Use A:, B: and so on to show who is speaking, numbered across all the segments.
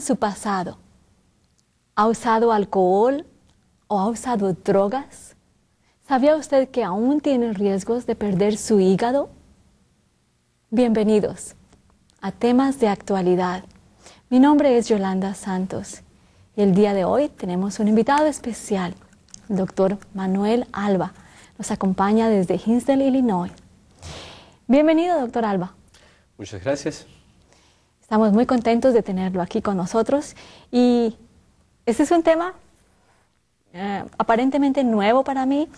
A: su pasado? ¿Ha usado alcohol o ha usado drogas? ¿Sabía usted que aún tiene riesgos de perder su hígado? Bienvenidos a temas de actualidad. Mi nombre es Yolanda Santos y el día de hoy tenemos un invitado especial, el doctor Manuel Alba. Nos acompaña desde Hinsdale, Illinois. Bienvenido, doctor Alba.
B: Muchas gracias.
A: Estamos muy contentos de tenerlo aquí con nosotros y este es un tema eh, aparentemente nuevo para mí,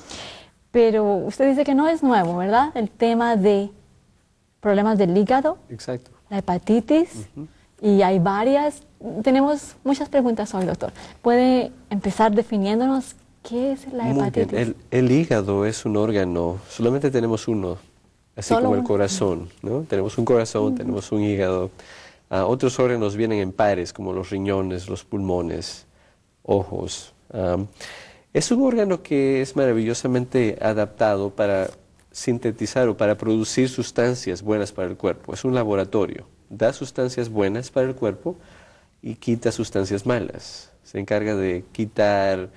A: pero usted dice que no es nuevo, ¿verdad? El tema de problemas del hígado, Exacto. la hepatitis, y hay varias. Tenemos muchas preguntas hoy, doctor. ¿Puede empezar definiéndonos qué es la hepatitis?
B: El, hígado es un órgano, solamente tenemos uno, así como el corazón, ¿no? Tenemos un corazón, tenemos un hígado. Ah, otros órganos vienen en pares, como los riñones, los pulmones, ojos. es un órgano que es maravillosamente adaptado para sintetizar o para producir sustancias buenas para el cuerpo. Es un laboratorio. Da sustancias buenas para el cuerpo y quita sustancias malas. Se encarga de quitar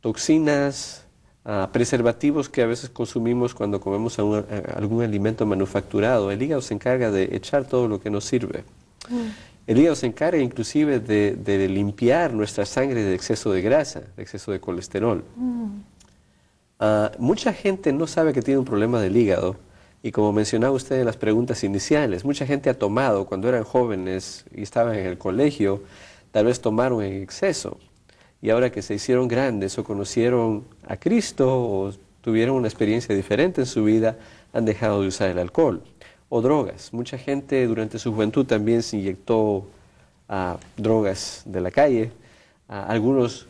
B: toxinas, ah, preservativos que a veces consumimos cuando comemos algún alimento manufacturado. El hígado se encarga de echar todo lo que nos sirve. El hígado se encarga inclusive de, limpiar nuestra sangre de exceso de grasa, de exceso de colesterol. Mm. Ah, mucha gente no sabe que tiene un problema del hígado y como mencionaba usted en las preguntas iniciales, mucha gente ha tomado cuando eran jóvenes y estaban en el colegio, tal vez tomaron en exceso y ahora que se hicieron grandes o conocieron a Cristo o tuvieron una experiencia diferente en su vida, han dejado de usar el alcohol o drogas. Mucha gente durante su juventud también se inyectó ah, drogas de la calle. Ah, algunos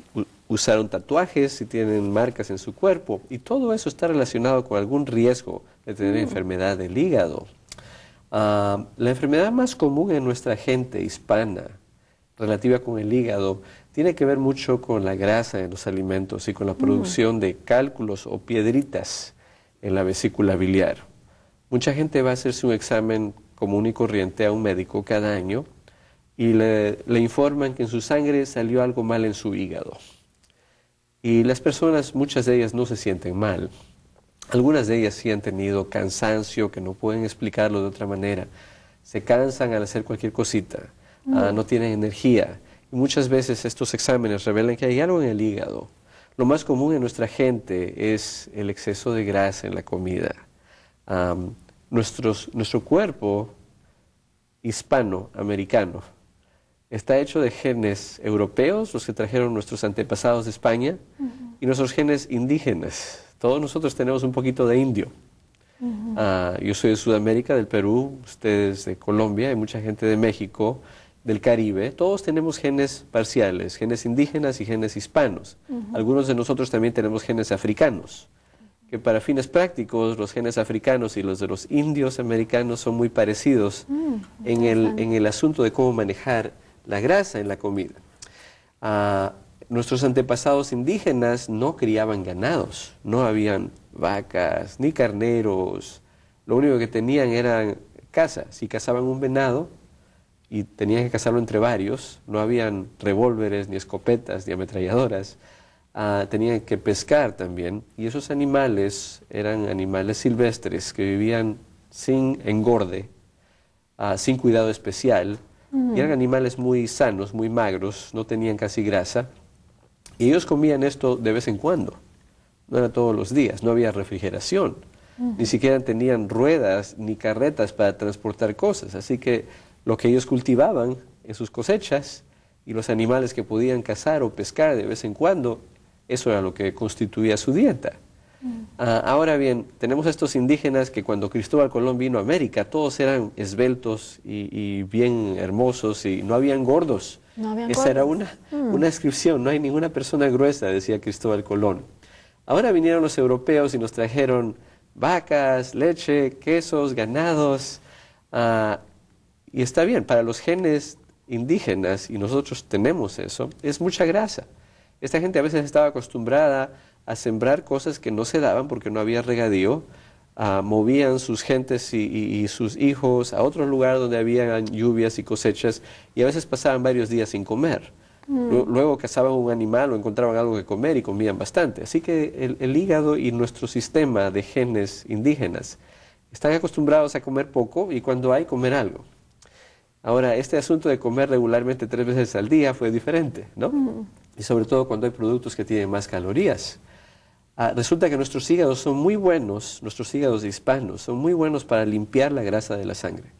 B: usaron tatuajes y tienen marcas en su cuerpo. Y todo eso está relacionado con algún riesgo de tener mm. enfermedad del hígado. Ah, la enfermedad más común en nuestra gente hispana relativa con el hígado tiene que ver mucho con la grasa de los alimentos y con la mm. producción de cálculos o piedritas en la vesícula biliar. Mucha gente va a hacerse un examen común y corriente a un médico cada año y le, informan que en su sangre salió algo mal en su hígado. Y las personas, muchas de ellas no se sienten mal. Algunas de ellas sí han tenido cansancio que no pueden explicarlo de otra manera. Se cansan al hacer cualquier cosita, ah, mm. no tienen energía. Y muchas veces estos exámenes revelan que hay algo en el hígado. Lo más común en nuestra gente es el exceso de grasa en la comida nuestro cuerpo hispanoamericano está hecho de genes europeos, los que trajeron nuestros antepasados de España, y nuestros genes indígenas. Todos nosotros tenemos un poquito de indio. Ah, yo soy de Sudamérica, del Perú, ustedes de Colombia, hay mucha gente de México, del Caribe. Todos tenemos genes parciales, genes indígenas y genes hispanos. Algunos de nosotros también tenemos genes africanos que para fines prácticos los genes africanos y los de los indios americanos son muy parecidos mm, en, el, el, asunto de cómo manejar la grasa en la comida. Ah, nuestros antepasados indígenas no criaban ganados, no habían vacas ni carneros, lo único que tenían eran caza. Si cazaban un venado y tenían que cazarlo entre varios, no habían revólveres, ni escopetas, ni ametralladoras. Ah, tenían que pescar también y esos animales eran animales silvestres que vivían sin engorde, ah, sin cuidado especial y eran mm. animales muy sanos, muy magros, no tenían casi grasa y ellos comían esto de vez en cuando, no era todos los días, no había refrigeración. Mm. Ni siquiera tenían ruedas ni carretas para transportar cosas. Así que lo que ellos cultivaban en sus cosechas y los animales que podían cazar o pescar de vez en cuando eso era lo que constituía su dieta. Mm. Ah, ahora bien, tenemos estos indígenas que cuando Cristóbal Colón vino a América, todos eran esbeltos y, bien hermosos y no habían gordos. No habían Esa era una, inscripción, mm. no hay ninguna persona gruesa, decía Cristóbal Colón. Ahora vinieron los europeos y nos trajeron vacas, leche, quesos, ganados. Ah, y está bien, para los genes indígenas, y nosotros tenemos eso, es mucha grasa. Esta gente a veces estaba acostumbrada a sembrar cosas que no se daban porque no había regadío. Ah, movían sus gentes y, sus hijos a otro lugar donde habían lluvias y cosechas y a veces pasaban varios días sin comer. Mm. Luego cazaban un animal o encontraban algo que comer y comían bastante. Así que el, hígado y nuestro sistema de genes indígenas están acostumbrados a comer poco y cuando hay comer algo. Ahora, este asunto de comer regularmente tres veces al día fue diferente, ¿no? Mm y sobre todo cuando hay productos que tienen más calorías. Ah, resulta que nuestros hígados son muy buenos, nuestros hígados hispanos son muy buenos para limpiar la grasa de la sangre.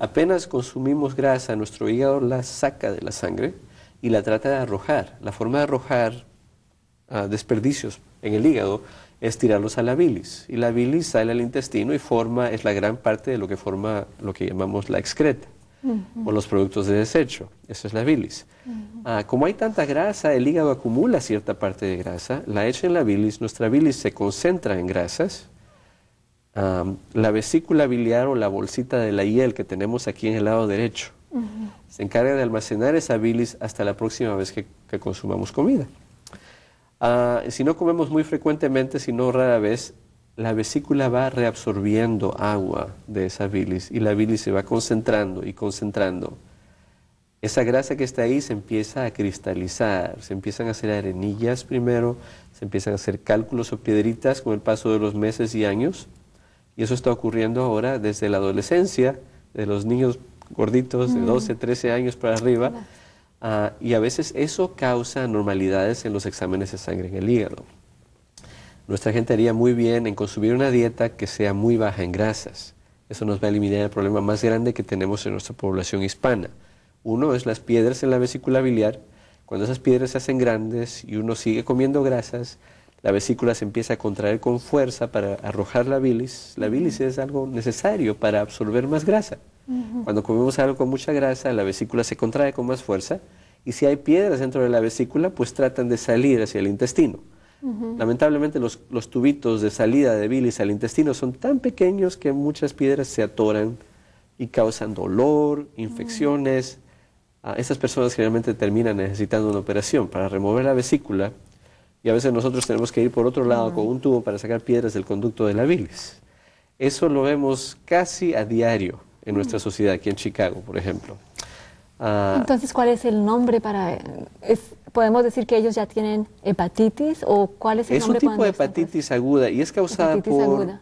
B: Apenas consumimos grasa, nuestro hígado la saca de la sangre y la trata de arrojar. La forma de arrojar ah, desperdicios en el hígado es tirarlos a la bilis. Y la bilis sale al intestino y forma, es la gran parte de lo que forma lo que llamamos la excreta o los productos de desecho. Eso es la bilis. Ah, como hay tanta grasa, el hígado acumula cierta parte de grasa, la echa en la bilis, nuestra bilis se concentra en grasas. la vesícula biliar o la bolsita de la hiel que tenemos aquí en el lado derecho se encarga de almacenar esa bilis hasta la próxima vez que, consumamos comida. Ah, si no comemos muy frecuentemente, si no rara vez, la vesícula va reabsorbiendo agua de esa bilis y la bilis se va concentrando y concentrando. Esa grasa que está ahí se empieza a cristalizar, se empiezan a hacer arenillas primero, se empiezan a hacer cálculos o piedritas con el paso de los meses y años. Y eso está ocurriendo ahora desde la adolescencia, de los niños gorditos de 12, mm. 13 años para arriba. Ah, y a veces eso causa anormalidades en los exámenes de sangre en el hígado. Nuestra gente haría muy bien en consumir una dieta que sea muy baja en grasas. Eso nos va a eliminar el problema más grande que tenemos en nuestra población hispana. Uno es las piedras en la vesícula biliar. Cuando esas piedras se hacen grandes y uno sigue comiendo grasas, la vesícula se empieza a contraer con fuerza para arrojar la bilis. La bilis es algo necesario para absorber más grasa. Cuando comemos algo con mucha grasa, la vesícula se contrae con más fuerza y si hay piedras dentro de la vesícula, pues tratan de salir hacia el intestino. Lamentablemente los, tubitos de salida de bilis al intestino son tan pequeños que muchas piedras se atoran y causan dolor, infecciones. Ah, esas personas generalmente terminan necesitando una operación para remover la vesícula y a veces nosotros tenemos que ir por otro lado con un tubo para sacar piedras del conducto de la bilis. Eso lo vemos casi a diario en nuestra sociedad, aquí en Chicago, por ejemplo. Ah.
A: Entonces, ¿cuál es el nombre para...? ¿Podemos decir que ellos ya tienen hepatitis o cuál es el nombre? Es un tipo de
B: hepatitis aguda y es causada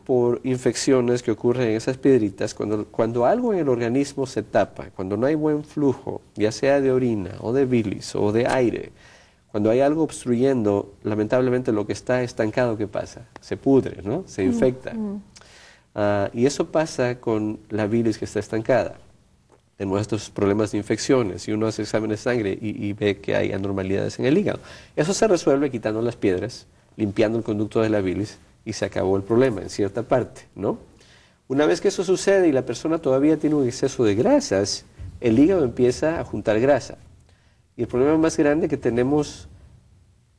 B: por, infecciones que ocurren en esas piedritas. Cuando, algo en el organismo se tapa, cuando no hay buen flujo, ya sea de orina o de bilis o de aire, cuando hay algo obstruyendo, lamentablemente lo que está estancado, ¿qué pasa? Se pudre, ¿no? Se mm, infecta. Mm. Ah, y eso pasa con la bilis que está estancada. En nuestros problemas de infecciones. y uno hace exámenes de sangre y, ve que hay anormalidades en el hígado. Eso se resuelve quitando las piedras, limpiando el conducto de la bilis y se acabó el problema en cierta parte, ¿no? Una vez que eso sucede y la persona todavía tiene un exceso de grasas, el hígado empieza a juntar grasa. Y el problema más grande que tenemos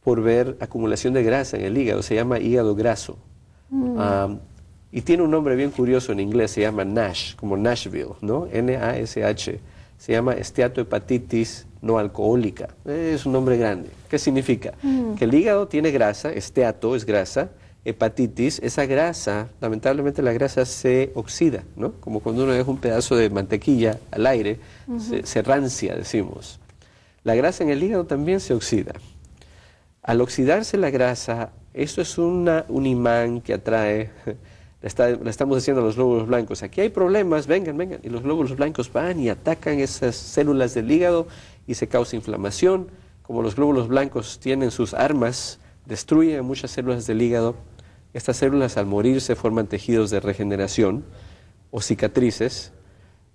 B: por ver acumulación de grasa en el hígado se llama hígado graso.
C: Mm. Ah,
B: y tiene un nombre bien curioso en inglés, se llama NASH, como Nashville, ¿no? N-A-S-H. Se llama esteatohepatitis no alcohólica. Es un nombre grande. ¿Qué significa? Mm. Que el hígado tiene grasa, esteato es grasa, hepatitis, esa grasa, lamentablemente la grasa se oxida, ¿no? Como cuando uno deja un pedazo de mantequilla al aire, se, rancia, decimos. La grasa en el hígado también se oxida. Al oxidarse la grasa, esto es una, un imán que atrae le, estamos diciendo a los glóbulos blancos, aquí hay problemas, vengan, vengan. Y los glóbulos blancos van y atacan esas células del hígado y se causa inflamación. Como los glóbulos blancos tienen sus armas, destruyen muchas células del hígado. Estas células al morir se forman tejidos de regeneración o cicatrices.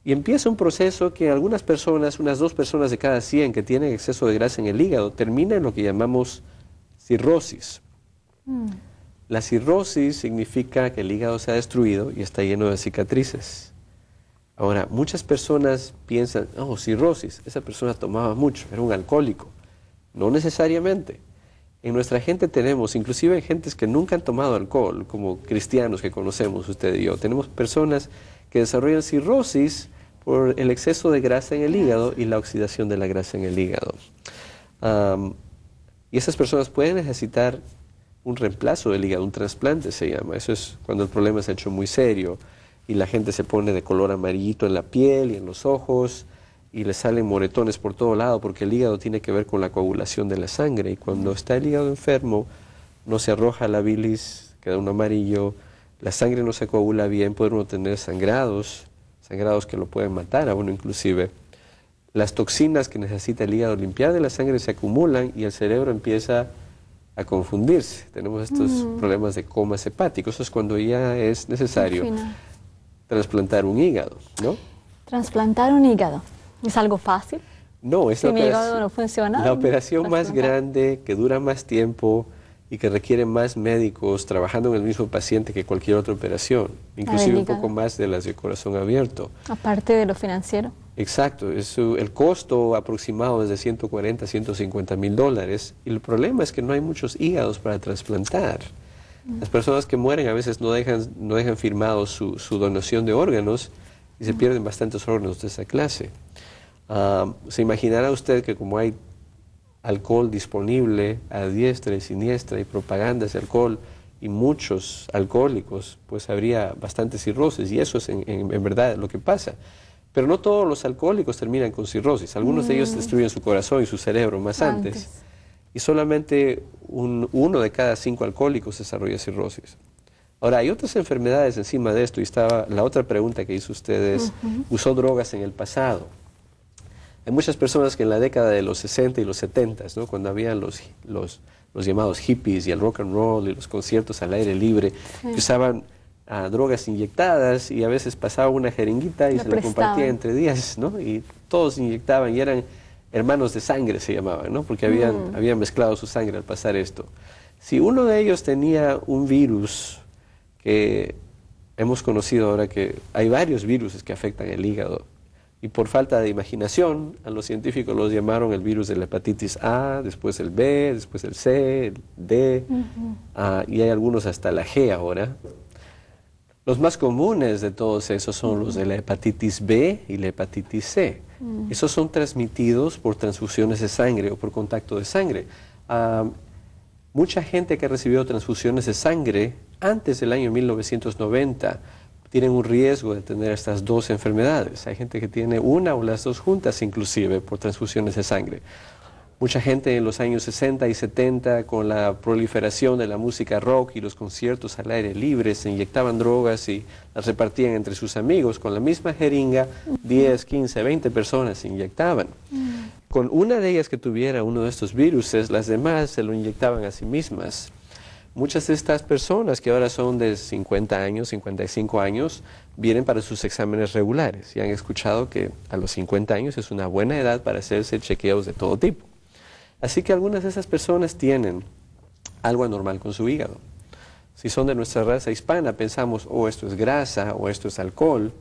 B: Y empieza un proceso que algunas personas, unas dos personas de cada 100 que tienen exceso de grasa en el hígado, termina en lo que llamamos cirrosis. Mm. La cirrosis significa que el hígado se ha destruido y está lleno de cicatrices. Ahora, muchas personas piensan, oh, cirrosis, esa persona tomaba mucho, era un alcohólico. No necesariamente. En nuestra gente tenemos, inclusive gentes que nunca han tomado alcohol, como cristianos que conocemos usted y yo, tenemos personas que desarrollan cirrosis por el exceso de grasa en el hígado y la oxidación de la grasa en el hígado. y esas personas pueden necesitar un reemplazo del hígado, un trasplante se llama. Eso es cuando el problema se ha hecho muy serio y la gente se pone de color amarillito en la piel y en los ojos y le salen moretones por todo lado porque el hígado tiene que ver con la coagulación de la sangre y cuando está el hígado enfermo no se arroja la bilis, queda un amarillo, la sangre no se coagula bien, puede uno tener sangrados, sangrados que lo pueden matar a uno inclusive. Las toxinas que necesita el hígado limpiar de la sangre se acumulan y el cerebro empieza a a confundirse. Tenemos estos mm. problemas de comas hepáticos. Eso es cuando ya es necesario trasplantar un hígado, ¿no?
A: Trasplantar un hígado. ¿Es algo fácil?
B: No, es la operación,
A: funciona, la
B: operación más grande, que dura más tiempo y que requiere más médicos trabajando en el mismo paciente que cualquier otra operación, inclusive un poco más de las de corazón abierto.
A: Aparte de lo financiero.
B: Exacto, el costo aproximado es de 140, 150 mil dólares. Y el problema es que no hay muchos hígados para trasplantar. Las personas que mueren a veces no dejan, no dejan firmado su, donación de órganos y se pierden bastantes órganos de esa clase. Ah, se imaginará usted que como hay alcohol disponible a diestra y siniestra y propagandas de alcohol y muchos alcohólicos, pues habría bastantes cirroses y eso es en verdad lo que pasa. Pero no todos los alcohólicos terminan con cirrosis. Algunos de ellos mm. destruyen su corazón y su cerebro más antes. Y solamente un, uno de cada cinco alcohólicos desarrolla cirrosis. Ahora, hay otras enfermedades encima de esto. Y estaba la otra pregunta que hizo usted es, ¿usó drogas en el pasado? Hay muchas personas que en la década de los 60 y los 70, ¿no? cuando habían los, los, llamados hippies y el rock and roll y los conciertos al aire libre, que usaban a drogas inyectadas y a veces pasaba una jeringuita y se lo la compartía entre días, ¿no? Y todos inyectaban y eran hermanos de sangre, se llamaban, ¿no? Porque habían, mm. habían mezclado su sangre al pasar esto. Si uno de ellos tenía un virus que hemos conocido ahora que hay varios virus que afectan el hígado, y por falta de imaginación, a los científicos los llamaron el virus de la hepatitis A, después el B, después el C, el D, ah, y hay algunos hasta la G ahora. Los más comunes de todos esos son los de la hepatitis B y la hepatitis C. Mm. Esos son transmitidos por transfusiones de sangre o por contacto de sangre. Ah, mucha gente que ha recibido transfusiones de sangre antes del año 1990 tienen un riesgo de tener estas dos enfermedades. Hay gente que tiene una o las dos juntas inclusive por transfusiones de sangre. Mucha gente en los años 60 y 70, con la proliferación de la música rock y los conciertos al aire libre, se inyectaban drogas y las repartían entre sus amigos. Con la misma jeringa, 10, 15, 20 personas se inyectaban. Mm. Con una de ellas que tuviera uno de estos virus, las demás se lo inyectaban a sí mismas. Muchas de estas personas que ahora son de 50 años, 55 años, vienen para sus exámenes regulares y han escuchado que a los 50 años es una buena edad para hacerse chequeos de todo tipo. Así que algunas de esas personas tienen algo anormal con su hígado. Si son de nuestra raza hispana, pensamos, oh, esto es grasa, o esto es alcohol.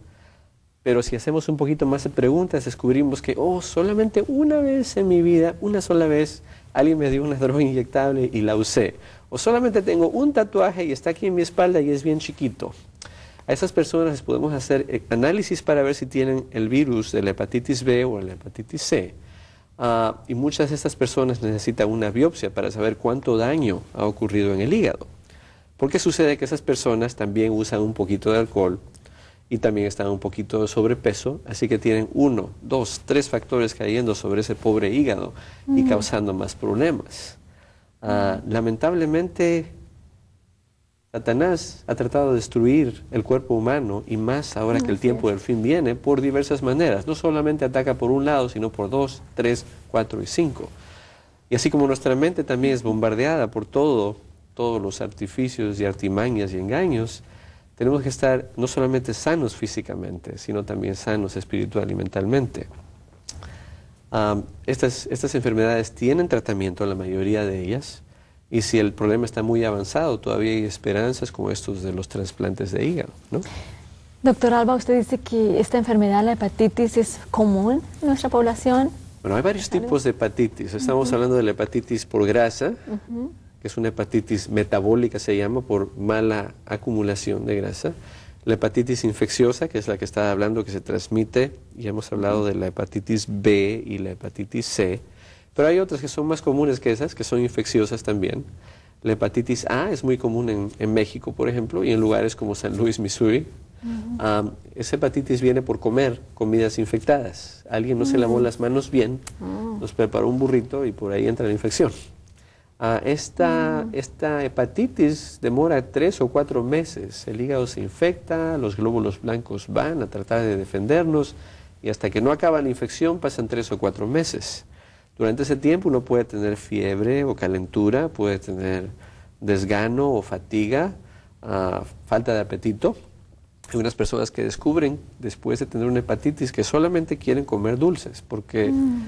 B: Pero si hacemos un poquito más de preguntas, descubrimos que, oh, solamente una vez en mi vida, una sola vez, alguien me dio una droga inyectable y la usé. O solamente tengo un tatuaje y está aquí en mi espalda y es bien chiquito. A esas personas les podemos hacer eh, análisis para ver si tienen el virus de la hepatitis B o la hepatitis C. Ah, y muchas de estas personas necesitan una biopsia para saber cuánto daño ha ocurrido en el hígado. Porque sucede que esas personas también usan un poquito de alcohol y también están un poquito de sobrepeso, así que tienen uno, dos, tres factores cayendo sobre ese pobre hígado y mm. causando más problemas. Ah, mm. lamentablemente Satanás ha tratado de destruir el cuerpo humano y más ahora que el tiempo del fin viene por diversas maneras. No solamente ataca por un lado, sino por dos, tres, cuatro y cinco. Y así como nuestra mente también es bombardeada por todo, todos los artificios y artimañas y engaños, tenemos que estar no solamente sanos físicamente, sino también sanos espiritual y mentalmente. Ah, estas, estas enfermedades tienen tratamiento, la mayoría de ellas y si el problema está muy avanzado, todavía hay esperanzas como estos de los trasplantes de hígado, ¿no?
A: Doctor Alba, usted dice que esta enfermedad, la hepatitis, es común en nuestra población.
B: Bueno, hay varios tipos de hepatitis. Estamos hablando de la hepatitis por grasa, que es una hepatitis metabólica, se llama, por mala acumulación de grasa. La hepatitis infecciosa, que es la que estaba hablando, que se transmite, y hemos hablado de la hepatitis B y la hepatitis C. Pero hay otras que son más comunes que esas, que son infecciosas también. La hepatitis A es muy común en, México, por ejemplo, y en lugares como San Luis, Missouri. esa hepatitis viene por comer comidas infectadas. Alguien no se lavó mm. las manos bien, oh. nos preparó un burrito y por ahí entra la infección. Ah, mm. esta, hepatitis demora tres o cuatro meses. El hígado se infecta, los glóbulos blancos van a tratar de defendernos y hasta que no acaba la infección pasan tres o cuatro meses. Durante ese tiempo uno puede tener fiebre o calentura, puede tener desgano o fatiga, ah, falta de apetito. Hay unas personas que descubren después de tener una hepatitis que solamente quieren comer dulces porque mm.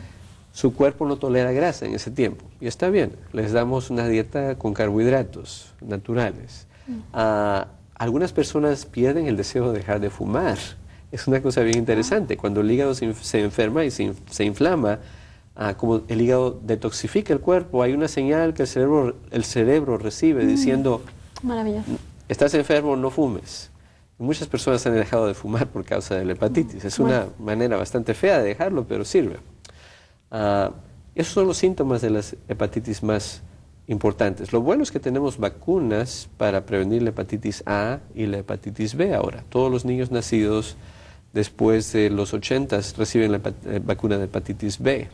B: su cuerpo no tolera grasa en ese tiempo. Y está bien, les damos una dieta con carbohidratos naturales. Mm. Ah, algunas personas pierden el deseo de dejar de fumar. Es una cosa bien interesante. Ah. Cuando el hígado se, enferma y se inflama, como el hígado detoxifica el cuerpo, hay una señal que el cerebro, el cerebro recibe mm. diciendo, Maravilloso. estás enfermo, no fumes. Muchas personas han dejado de fumar por causa de la hepatitis. Es una manera bastante fea de dejarlo, pero sirve. Ah, esos son los síntomas de las hepatitis más importantes. Lo bueno es que tenemos vacunas para prevenir la hepatitis A y la hepatitis B ahora. Todos los niños nacidos después de los 80 reciben la eh, vacuna de hepatitis B.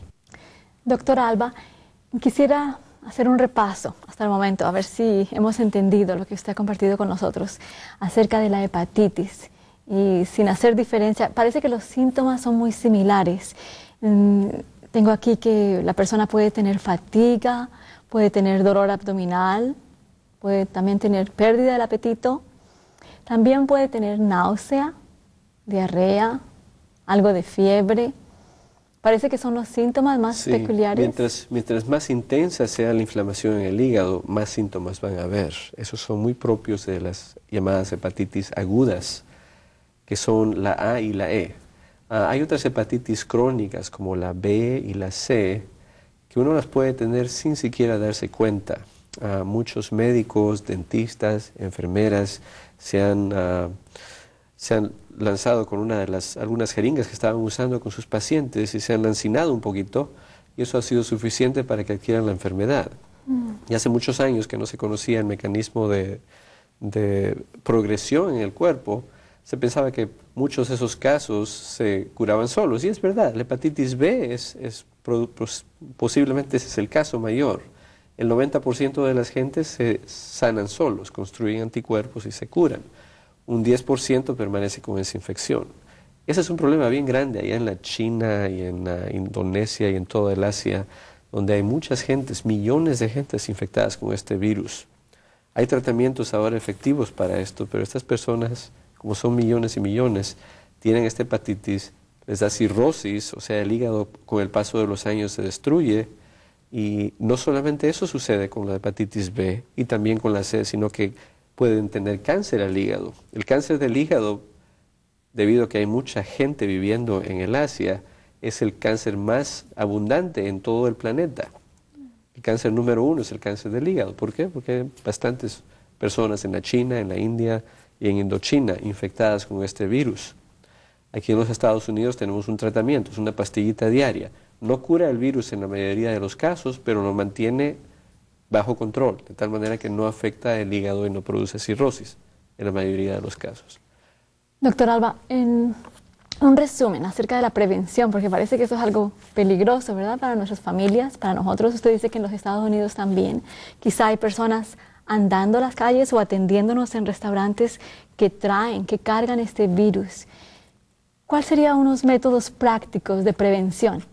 A: Doctor Alba, quisiera hacer un repaso hasta el momento, a ver si hemos entendido lo que usted ha compartido con nosotros acerca de la hepatitis. Y sin hacer diferencia, parece que los síntomas son muy similares. Mm, tengo aquí que la persona puede tener fatiga, puede tener dolor abdominal, puede también tener pérdida del apetito, también puede tener náusea, diarrea, algo de fiebre, Parece que son los síntomas más peculiares.
B: Mientras, mientras más intensa sea la inflamación en el hígado, más síntomas van a haber. Esos son muy propios de las llamadas hepatitis agudas, que son la A y la E. Ah, hay otras hepatitis crónicas como la B y la C, que uno las puede tener sin siquiera darse cuenta. Ah, muchos médicos, dentistas, enfermeras se han, ah, se han lanzado con una de las, algunas jeringas que estaban usando con sus pacientes y se han lancinado un poquito y eso ha sido suficiente para que adquieran la enfermedad. Mm. Y hace muchos años que no se conocía el mecanismo de, progresión en el cuerpo, se pensaba que muchos de esos casos se curaban solos. Y es verdad, la hepatitis B es, es pues, posiblemente ese es el caso mayor. El 90% de las gentes se sanan solos, construyen anticuerpos y se curan un 10% permanece con esa infección. Ese es un problema bien grande allá en la China y en la Indonesia y en toda el Asia, donde hay muchas gentes, millones de gentes infectadas con este virus. Hay tratamientos ahora efectivos para esto, pero estas personas, como son millones y millones, tienen esta hepatitis, les da cirrosis, o sea, el hígado con el paso de los años se destruye. Y no solamente eso sucede con la hepatitis B y también con la C, sino que pueden tener cáncer al hígado. El cáncer del hígado, debido a que hay mucha gente viviendo en el Asia, es el cáncer más abundante en todo el planeta. El cáncer número uno es el cáncer del hígado. ¿Por qué? Porque hay bastantes personas en la China, en la India y en Indochina infectadas con este virus. Aquí en los Estados Unidos tenemos un tratamiento, es una pastillita diaria. No cura el virus en la mayoría de los casos, pero lo mantiene bajo control, de tal manera que no afecta el hígado y no produce cirrosis en la mayoría de los casos.
A: Doctor Alba, en un resumen acerca de la prevención, porque parece que eso es algo peligroso, ¿verdad? Para nuestras familias, para nosotros. Usted dice que en los Estados Unidos también quizá hay personas andando las calles o atendiéndonos en restaurantes que traen, que cargan este virus. ¿Cuáles serían unos métodos prácticos de prevención?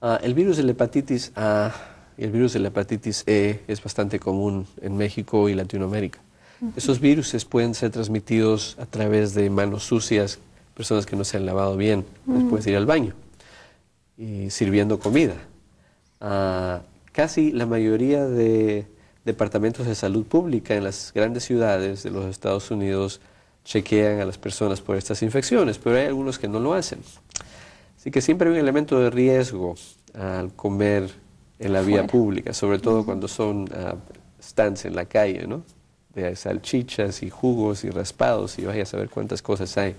B: Ah, el virus de la hepatitis A el virus de la hepatitis E es bastante común en México y Latinoamérica. Esos virus pueden ser transmitidos a través de manos sucias, personas que no se han lavado bien después de ir al baño y sirviendo comida. Ah, casi la mayoría de departamentos de salud pública en las grandes ciudades de los Estados Unidos chequean a las personas por estas infecciones, pero hay algunos que no lo hacen. Así que siempre hay un elemento de riesgo al comer en la vía pública, sobre todo cuando son ah, stands en la calle, ¿no? De salchichas y jugos y raspados y vaya a saber cuántas cosas hay.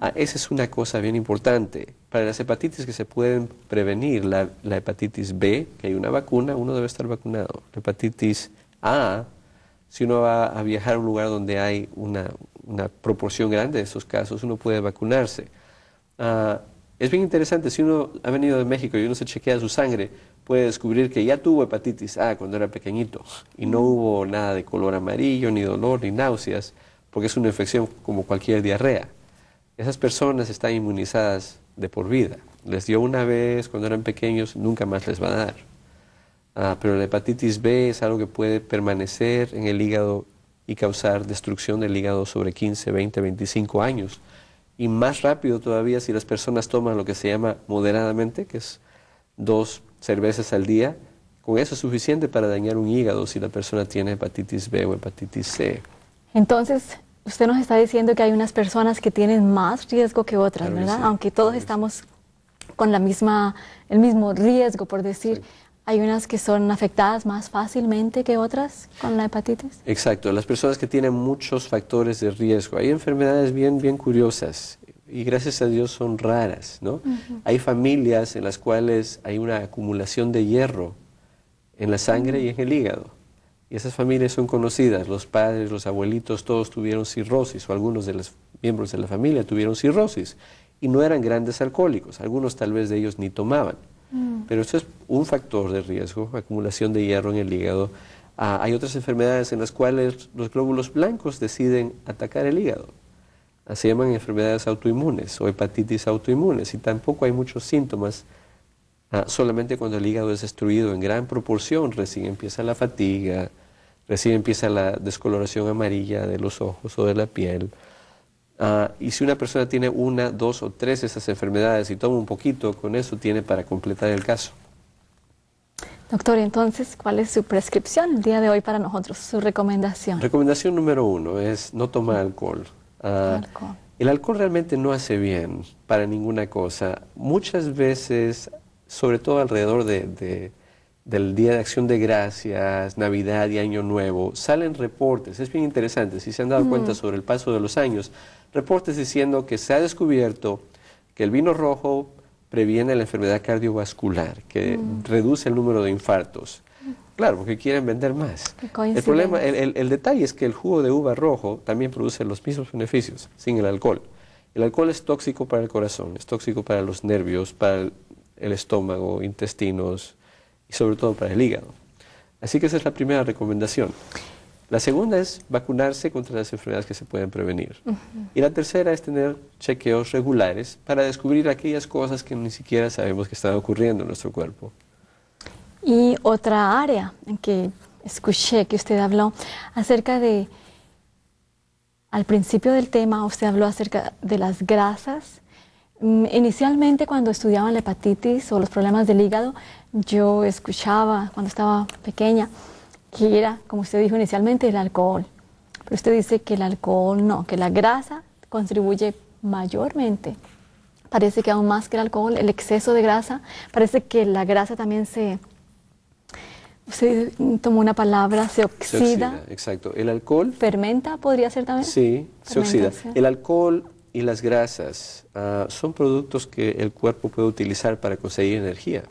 B: Ah, esa es una cosa bien importante. Para las hepatitis que se pueden prevenir, la, la, hepatitis B, que hay una vacuna, uno debe estar vacunado. La hepatitis A, si uno va a viajar a un lugar donde hay una, proporción grande de esos casos, uno puede vacunarse. Ah, es bien interesante, si uno ha venido de México y uno se chequea su sangre, puede descubrir que ya tuvo hepatitis A cuando era pequeñito y no hubo nada de color amarillo, ni dolor, ni náuseas, porque es una infección como cualquier diarrea. Esas personas están inmunizadas de por vida. Les dio una vez cuando eran pequeños, nunca más les va a dar. Ah, pero la hepatitis B es algo que puede permanecer en el hígado y causar destrucción del hígado sobre 15, 20, 25 años. Y más rápido todavía si las personas toman lo que se llama moderadamente, que es dos cervezas al día, con eso es suficiente para dañar un hígado si la persona tiene hepatitis B o hepatitis C.
A: Entonces, usted nos está diciendo que hay unas personas que tienen más riesgo que otras, ¿verdad? Aunque todos estamos con la misma, el mismo riesgo, por decir. ¿Hay unas que son afectadas más fácilmente que otras con la hepatitis?
B: Exacto, las personas que tienen muchos factores de riesgo. Hay enfermedades bien, bien curiosas y gracias a Dios son raras, ¿no? Hay familias en las cuales hay una acumulación de hierro en la sangre y en el hígado. Y esas familias son conocidas, los padres, los abuelitos, todos tuvieron cirrosis, o algunos de los miembros de la familia tuvieron cirrosis, y no eran grandes alcohólicos, algunos tal vez de ellos ni tomaban. Mm. Pero eso es un factor de riesgo, acumulación de hierro en el hígado. Ah, hay otras enfermedades en las cuales los glóbulos blancos deciden atacar el hígado se llaman enfermedades autoinmunes o hepatitis autoinmunes y tampoco hay muchos síntomas. Ah, solamente cuando el hígado es destruido en gran proporción, recién empieza la fatiga, recién empieza la descoloración amarilla de los ojos o de la piel. Ah, y si una persona tiene una, dos o tres de esas enfermedades y toma un poquito, con eso tiene para completar el caso.
A: Doctor, entonces, ¿cuál es su prescripción el día de hoy para nosotros? Su recomendación.
B: Recomendación número uno es no tomar alcohol. Ah, el alcohol realmente no hace bien para ninguna cosa. Muchas veces, sobre todo alrededor de, del Día de Acción de Gracias, Navidad y Año Nuevo, salen reportes, es bien interesante, si se han dado cuenta mm. sobre el paso de los años, reportes diciendo que se ha descubierto que el vino rojo previene la enfermedad cardiovascular, que mm. reduce el número de infartos, Claro, porque quieren vender más. El problema, el, detalle es que el jugo de uva rojo también produce los mismos beneficios sin el alcohol. El alcohol es tóxico para el corazón, es tóxico para los nervios, para el, estómago, intestinos y sobre todo para el hígado. Así que esa es la primera recomendación. La segunda es vacunarse contra las enfermedades que se pueden prevenir. Y la tercera es tener chequeos regulares para descubrir aquellas cosas que ni siquiera sabemos que están ocurriendo en nuestro cuerpo.
A: Y otra área en que escuché que usted habló acerca de, al principio del tema, usted habló acerca de las grasas. Mm, inicialmente cuando estudiaban la hepatitis o los problemas del hígado, yo escuchaba cuando estaba pequeña que era, como usted dijo inicialmente, el alcohol. Pero usted dice que el alcohol no, que la grasa contribuye mayormente. Parece que aún más que el alcohol, el exceso de grasa, parece que la grasa también se se tomó una palabra, se oxida.
B: exacto. El alcohol.
A: ¿Fermenta podría ser también?
B: Sí, se oxida. El alcohol y las grasas ah, son productos que el cuerpo puede utilizar para conseguir energía.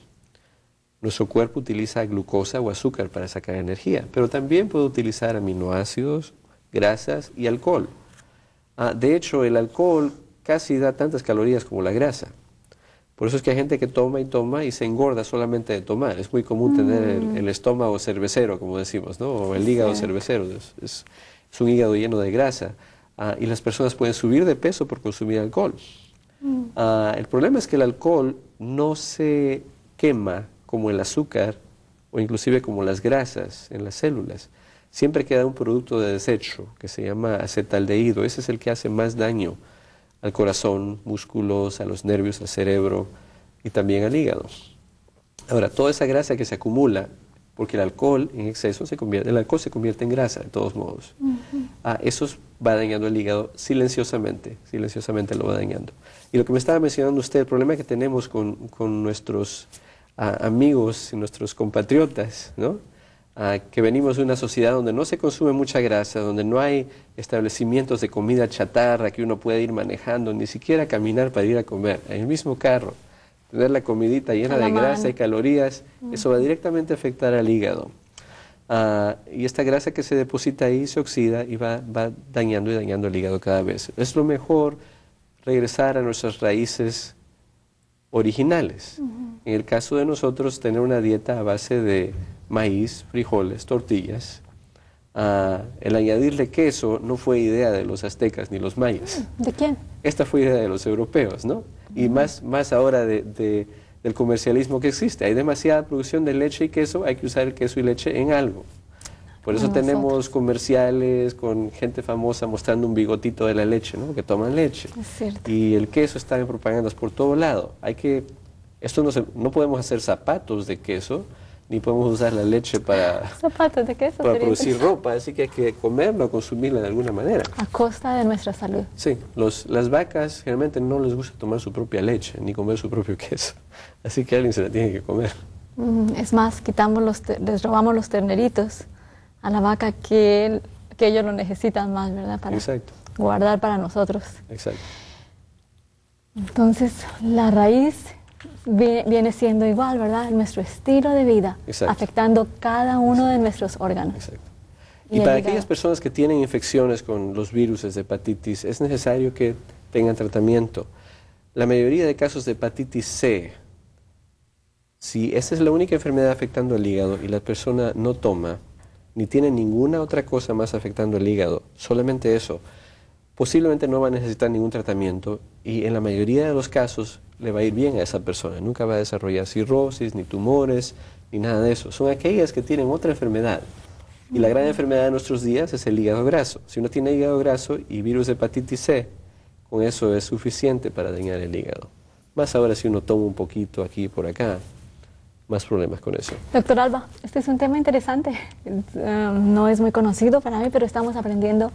B: Nuestro cuerpo utiliza glucosa o azúcar para sacar energía, pero también puede utilizar aminoácidos, grasas y alcohol. Ah, de hecho, el alcohol casi da tantas calorías como la grasa. Por eso es que hay gente que toma y toma y se engorda solamente de tomar. Es muy común tener el, mm. estómago cervecero, como decimos, ¿no? o el hígado cervecero. Es, un hígado lleno de grasa. Ah, y las personas pueden subir de peso por consumir alcohol. Mm. Ah, el problema es que el alcohol no se quema como el azúcar o inclusive como las grasas en las células. Siempre queda un producto de desecho que se llama acetaldehído. Ese es el que hace más daño al corazón, músculos, a los nervios, al cerebro y también al hígado. Ahora, toda esa grasa que se acumula, porque el alcohol en exceso se convierte, el alcohol se convierte en grasa de todos modos. A ah, eso va dañando el hígado silenciosamente, silenciosamente lo va dañando. Y lo que me estaba mencionando usted, el problema que tenemos con, con nuestros ah, amigos y nuestros compatriotas, ¿no? que venimos de una sociedad donde no se consume mucha grasa, donde no hay establecimientos de comida chatarra que uno pueda ir manejando, ni siquiera caminar para ir a comer, en el mismo carro, tener la comidita llena de grasa y calorías, eso va directamente a afectar al hígado. Ah, y esta grasa que se deposita ahí se oxida y va, dañando y dañando el hígado cada vez. Es lo mejor regresar a nuestras raíces originales. En el caso de nosotros, tener una dieta a base de maíz, frijoles, tortillas. Ah, el añadirle queso no fue idea de los aztecas ni los mayas. Mm, ¿De quién? Esta fue idea de los europeos, ¿no? Y mm. más, más ahora del comercialismo que existe. Hay demasiada producción de leche y queso, hay que usar el queso y leche en algo. Por eso tenemos comerciales con gente famosa mostrando un bigotito de la leche, ¿no? Que toman leche. y el queso está en propagandas por todo lado. Hay que... Esto no, no podemos hacer zapatos de queso, ni podemos usar la leche para,
A: de queso, para producir
B: ropa, así que hay que comerla, consumirla de alguna manera.
A: A costa de nuestra salud.
B: Sí, los, las vacas generalmente no les gusta tomar su propia leche ni comer su propio queso, así que alguien se la tiene que comer.
A: Mm, es más, quitamos los les robamos los terneritos a la vaca que, que ellos lo necesitan más, ¿verdad? Para guardar para nosotros. Exacto. Entonces, la raíz viene siendo igual, ¿verdad? Nuestro estilo de vida, afectando cada uno de nuestros órganos. Y, para aquellas
B: personas que tienen infecciones con los virus de hepatitis, es necesario que tengan tratamiento. La mayoría de casos de hepatitis C, si esa es la única enfermedad afectando el hígado y la persona no toma, ni tiene ninguna otra cosa más afectando el hígado, solamente eso, posiblemente no va a necesitar ningún tratamiento y en la mayoría de los casos le va a ir bien a esa persona. Nunca va a desarrollar cirrosis, ni tumores, ni nada de eso. Son aquellas que tienen otra enfermedad. Y la gran enfermedad de nuestros días es el hígado graso. Si uno tiene hígado graso y virus de hepatitis C, con eso es suficiente para dañar el hígado. Más ahora si uno toma un poquito aquí y por acá, más problemas con eso.
A: Doctor Alba, este es un tema interesante. Eh, no es muy conocido para mí, pero estamos aprendiendo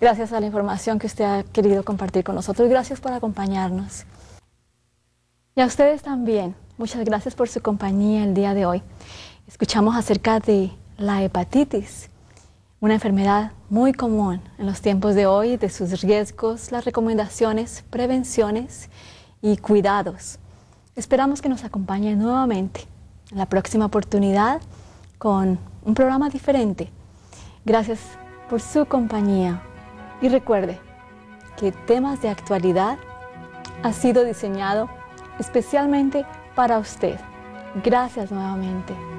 A: gracias a la información que usted ha querido compartir con nosotros. Gracias por acompañarnos. Y a ustedes también. Muchas gracias por su compañía el día de hoy. Escuchamos acerca de la hepatitis, una enfermedad muy común en los tiempos de hoy, de sus riesgos, las recomendaciones, prevenciones y cuidados. Esperamos que nos acompañe nuevamente en la próxima oportunidad con un programa diferente. Gracias por su compañía y recuerde que temas de actualidad ha sido diseñado especialmente para usted. Gracias nuevamente.